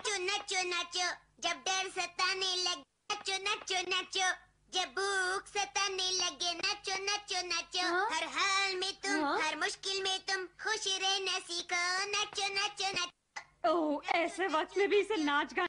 नचो नचो नचो जब डर सताने लगे नचो नचो नचो जब भूख सताने लगे नचो नचो नचो हाँ? हर हाल में तुम हाँ? हर मुश्किल में तुम खुश रहना सीखो नचो नचो नचो ओ ऐसे वक्त में भी इसे नाच गा